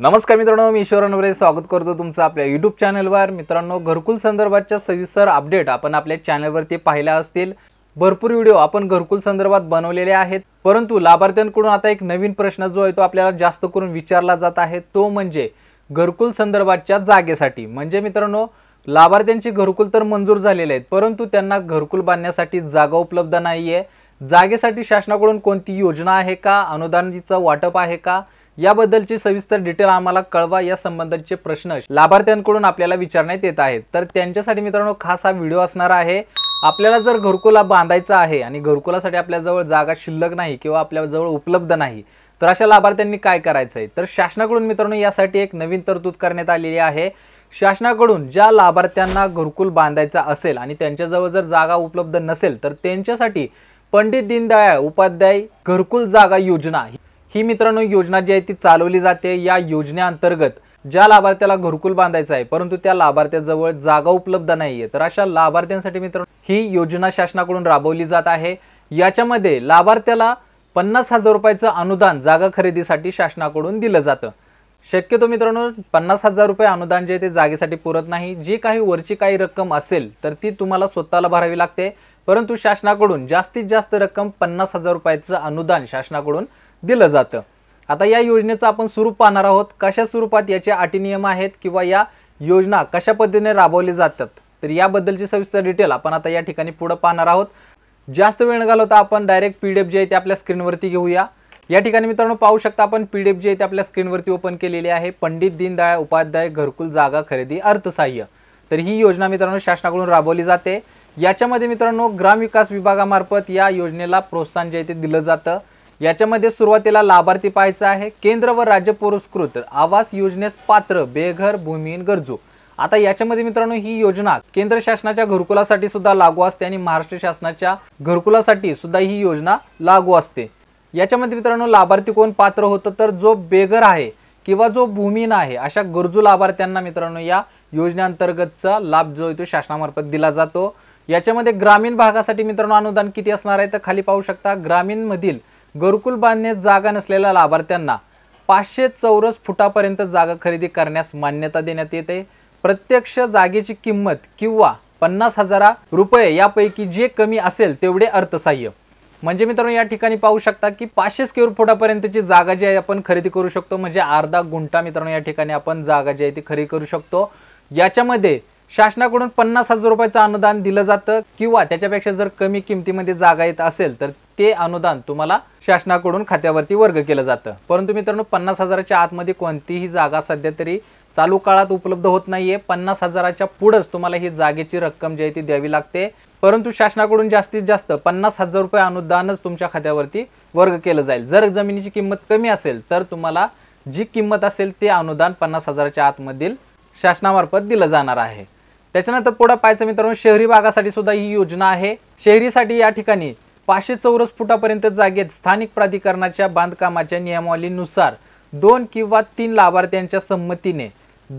नमस्कार मित्रांनो मी ईश्वर नवरे स्वागत करतो तुमचं आपल्या यूट्यूब चॅनलवर मित्रांनो घरकुल संदर्भातच्या सविस्तर अपडेट आपण आपल्या चॅनलवरती पाहिल्या असतील भरपूर व्हिडिओ आपण घरकुल संदर्भात बनवलेले आहेत परंतु लाभार्थ्यांकडून आता एक नवीन प्रश्न जो आहे तो आपल्याला जास्त करून विचारला जात आहे तो म्हणजे घरकुल संदर्भातच्या जागेसाठी म्हणजे मित्रांनो लाभार्थ्यांची घरकुल तर मंजूर झालेले आहेत परंतु त्यांना घरकुल बांधण्यासाठी जागा उपलब्ध नाही आहे जागेसाठी शासनाकडून कोणती योजना आहे का अनुदानीचं वाटप आहे का याबद्दलची सविस्तर डिटेल आम्हाला कळवा या संबंधाचे प्रश्न लाभार्थ्यांकडून आपल्याला विचारण्यात येत आहेत तर त्यांच्यासाठी मित्रांनो खास हा व्हिडिओ असणार आहे आपल्याला जर घरकुला बांधायचा आहे आणि घरकुलासाठी आपल्याजवळ जागा शिल्लक नाही किंवा आपल्याजवळ उपलब्ध नाही तर अशा लाभार्थ्यांनी काय करायचं आहे तर शासनाकडून मित्रांनो यासाठी एक नवीन तरतूद करण्यात आलेली आहे शासनाकडून ज्या लाभार्थ्यांना घरकुल बांधायचा असेल आणि त्यांच्याजवळ जर जागा उपलब्ध नसेल तर त्यांच्यासाठी पंडित दीनदयाळ उपाध्याय घरकुल जागा योजना ही मित्रांनो योजना जी आहे ती चालवली जाते या योजनेअंतर्गत ज्या लाभार्थ्याला घरकुल बांधायचा आहे परंतु त्या लाभार्थ्याजवळ जागा उपलब्ध नाहीये तर अशा लाभार्थ्यांसाठी मित्रांनो ही योजना शासनाकडून राबवली जात आहे याच्यामध्ये लाभार्थ्याला पन्नास हजार रुपयाचं अनुदान जागा खरेदीसाठी शासनाकडून दिलं जातं शक्यतो मित्रांनो पन्नास हजार रुपये अनुदान जे ते जागेसाठी पुरत नाही जी काही वरची काही रक्कम असेल तर ती तुम्हाला स्वतःला भरावी लागते परंतु शासनाकडून जास्तीत जास्त रक्कम पन्नास हजार रुपयाचं अनुदान शासनाकडून दिलं जातं आता या योजनेचं आपण स्वरूप पाहणार आहोत कशा स्वरूपात याचे अटी नियम आहेत किंवा या योजना कशा पद्धतीने राबवली जातात तर याबद्दलची सविस्तर डिटेल आपण आता या ठिकाणी पुढं पाहणार आहोत जास्त वेळ घालवता आपण डायरेक्ट पी डी जे आहे ते आपल्या स्क्रीनवरती घेऊया या ठिकाणी मित्रांनो पाहू शकता आपण पी डी जे आहे ते आपल्या स्क्रीनवरती ओपन केलेली आहे पंडित दीनदयाळ उपाध्याय घरकुल जागा खरेदी अर्थसहाय्य तर ही योजना मित्रांनो शासनाकडून राबवली जाते याच्यामध्ये मित्रांनो ग्रामविकास विभागामार्फत या योजनेला प्रोत्साहन जे आहे ते दिलं जातं याच्यामध्ये सुरुवातीला लाभार्थी पाहायचा आहे केंद्र व राज्य पुरस्कृत आवास योजनेस पात्र बेघर भूमिहीन गरजू आता याच्यामध्ये मित्रांनो ही योजना केंद्र शासनाच्या घरकुलासाठी सुद्धा लागू असते आणि महाराष्ट्र शासनाच्या घरकुलासाठी सुद्धा ही योजना लागू असते याच्यामध्ये मित्रांनो लाभार्थी कोण पात्र होतं तर जो बेघर आहे किंवा जो भूमिहीन आहे अशा गरजू लाभार्थ्यांना मित्रांनो या योजनेअंतर्गतचा लाभ जो तो शासनामार्फत दिला जातो याच्यामध्ये ग्रामीण भागासाठी मित्रांनो अनुदान किती असणार आहे तर खाली पाहू शकता ग्रामीणमधील गुरुकुल बांधण्यात जागा नसलेल्या लाभार्थ्यांना पाचशे चौरस फुटापर्यंत जागा खरेदी करण्यास मान्यता देण्यात येते प्रत्यक्ष जागेची किंमत किंवा पन्नास हजारा रुपये यापैकी जे कमी असेल तेवढे अर्थसहाय्य म्हणजे मित्रांनो या ठिकाणी पाहू शकता की पाचशे स्क्वेअर फुटापर्यंतची जागा जी आहे आपण खरेदी करू शकतो म्हणजे अर्धा गुंठा मित्रांनो या ठिकाणी आपण जागा जी आहे ती खरेदी करू शकतो याच्यामध्ये शासनाकडून पन्नास हजार रुपयाचं अनुदान दिलं जातं किंवा त्याच्यापेक्षा जर कमी किमतीमध्ये जागा येत असेल तर ते अनुदान तुम्हाला शासनाकडून खात्यावरती वर्ग केलं जातं परंतु मित्रांनो पन्नास हजाराच्या आतमध्ये कोणतीही जागा सध्या तरी चालू काळात उपलब्ध होत नाहीये पन्नास हजाराच्या पुढेच तुम्हाला ही जागेची रक्कम जी आहे ती द्यावी लागते परंतु शासनाकडून जास्तीत जास्त पन्नास हजार रुपये अनुदानच तुमच्या खात्यावरती वर्ग केलं जाईल जर जमिनीची किंमत कमी असेल तर तुम्हाला जी किंमत असेल ते अनुदान पन्नास हजाराच्या आतमधील शासनामार्फत दिलं जाणार आहे त्याच्यानंतर पुढं पाहायचं मित्रांनो शहरी भागासाठी सुद्धा ही योजना आहे शहरीसाठी या ठिकाणी पाचशे चौरस फुटापर्यंत जागेत स्थानिक प्राधिकरणाच्या बांधकामाच्या नियमावलीनुसार दोन किंवा तीन लाभार्थ्यांच्या संमतीने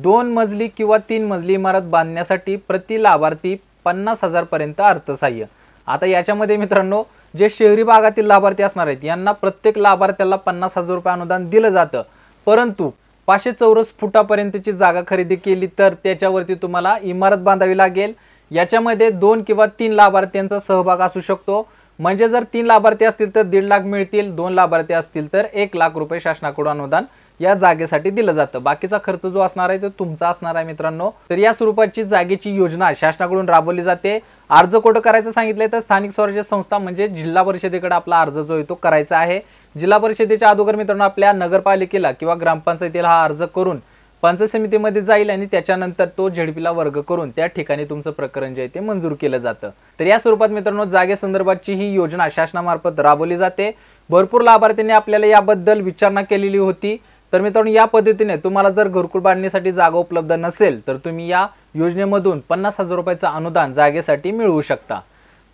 दोन मजली किंवा तीन मजली इमारत बांधण्यासाठी प्रति लाभार्थी पन्नास हजारपर्यंत अर्थसहाय्य आता याच्यामध्ये मित्रांनो जे शहरी भागातील लाभार्थी असणार आहेत यांना प्रत्येक लाभार्थ्याला पन्नास हजार रुपये अनुदान दिलं जातं परंतु पाचशे चौरस फुटापर्यंतची जागा खरेदी केली तर त्याच्यावरती तुम्हाला इमारत बांधावी लागेल याच्यामध्ये दोन किंवा तीन लाभार्थ्यांचा सहभाग असू शकतो म्हणजे जर तीन लाभार्थी असतील तर दीड लाख मिळतील दोन लाभार्थी असतील तर एक लाख रुपये शासनाकडून अनुदान या जागेसाठी दिलं जातं बाकीचा खर्च जो असणार आहे तो तुमचा असणार आहे मित्रांनो तर या स्वरूपाची जागेची योजना शासनाकडून राबवली जाते अर्ज कुठं करायचं सांगितलंय तर स्थानिक स्वराज्य संस्था म्हणजे जिल्हा परिषदेकडे आपला अर्ज जो आहे तो करायचा आहे जिल्हा परिषदेच्या अगोदर मित्रांनो आपल्या नगरपालिकेला किंवा ग्रामपंचायतीला हा अर्ज करून पंचायत समितीमध्ये जाईल आणि त्याच्यानंतर तो झेडपीला वर्ग करून त्या ठिकाणी तुमचं प्रकरण जे आहे ते मंजूर केलं जातं तर या स्वरूपात मित्रांनो जागेसंदर्भातची ही योजना शासनामार्फत राबवली जाते भरपूर लाभार्थींनी आपल्याला याबद्दल विचारणा केलेली होती तर मित्रांनो या पद्धतीने तुम्हाला जर घरकुल बांधण्यासाठी जागा उपलब्ध नसेल तर तुम्ही या योजनेमधून पन्नास हजार रुपयाचं अनुदान जागेसाठी मिळवू शकता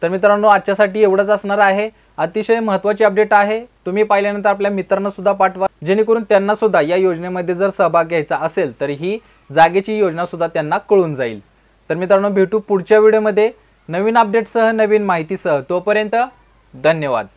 तर मित्रांनो आजच्यासाठी एवढंच असणार आहे अतिशय महत्त्वाची अपडेट आहे तुम्ही पाहिल्यानंतर आपल्या मित्रांना सुद्धा पाठवा जेणेकरून त्यांना सुद्धा या योजनेमध्ये जर सहभाग घ्यायचा असेल तर ही जागेची योजना सुद्धा त्यांना कळून जाईल तर मित्रांनो भेटू पुढच्या व्हिडिओमध्ये नवीन अपडेटसह नवीन माहितीसह तोपर्यंत धन्यवाद